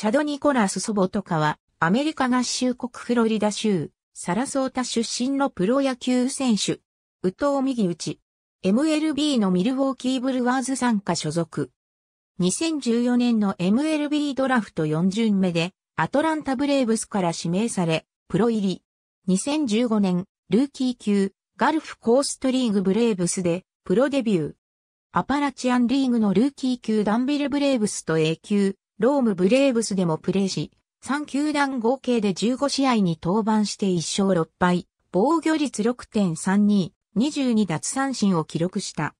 チャド・ニコラス・ソボトカは、アメリカ合衆国フロリダ州、サラソータ出身のプロ野球選手。宇藤右打 MLB のミルウォーキーブルワーズ参加所属。2014年の MLB ドラフト4巡目で、アトランタブレーブスから指名され、プロ入り。2015年、ルーキー級、ガルフコーストリーグブレーブスで、プロデビュー。アパラチアンリーグのルーキー級ダンビルブレーブスと A 級、ロームブレーブスでもプレーし、3球団合計で15試合に登板して1勝6敗、防御率6.32、22奪三振を記録した。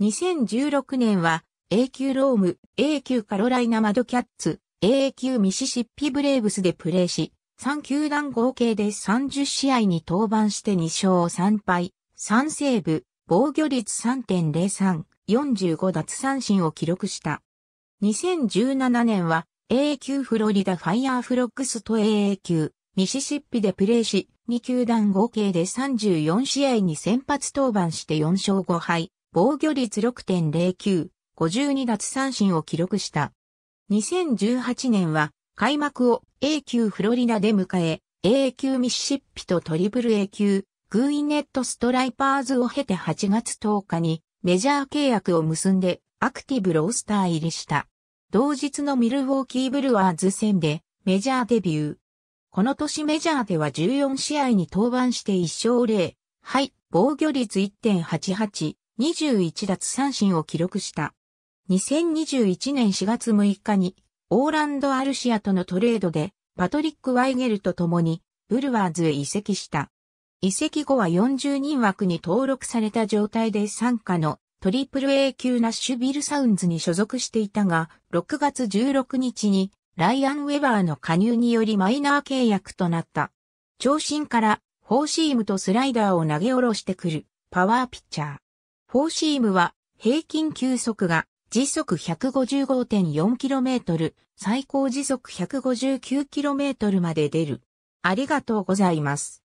2016年は A 級ローム、A 級カロライナマドキャッツ、A 級ミシシッピブレーブスでプレーし、3球団合計で30試合に登板して2勝3敗、3セーブ、防御率3.03、45奪三振を記録した。2017年は AA 級フロリダファイアーフロックスと AA 級ミシシッピでプレーし、2球団合計で34試合に先発登板して4勝5敗、防御率6.09、52奪三振を記録した。2018年は開幕を A 級フロリダで迎え、A 級ミシシッピとトリプル A 級、グーイネットストライパーズを経て8月10日にメジャー契約を結んでアクティブロースター入りした。同日のミルウォーキーブルワーズ戦でメジャーデビュー。この年メジャーでは14試合に登板して1勝0。はい、防御率1.88、21奪三振を記録した。2021年4月6日に、オーランド・アルシアとのトレードで、パトリック・ワイゲルと共に、ブルワーズへ移籍した。移籍後は40人枠に登録された状態で参加のトリプル A 級ナッシュビルサウンズに所属していたが、6月16日にライアン・ウェバーの加入によりマイナー契約となった。長身からフォーシームとスライダーを投げ下ろしてくるパワーピッチャー。フォーシームは平均球速が時速 155.4km、最高時速 159km まで出る。ありがとうございます。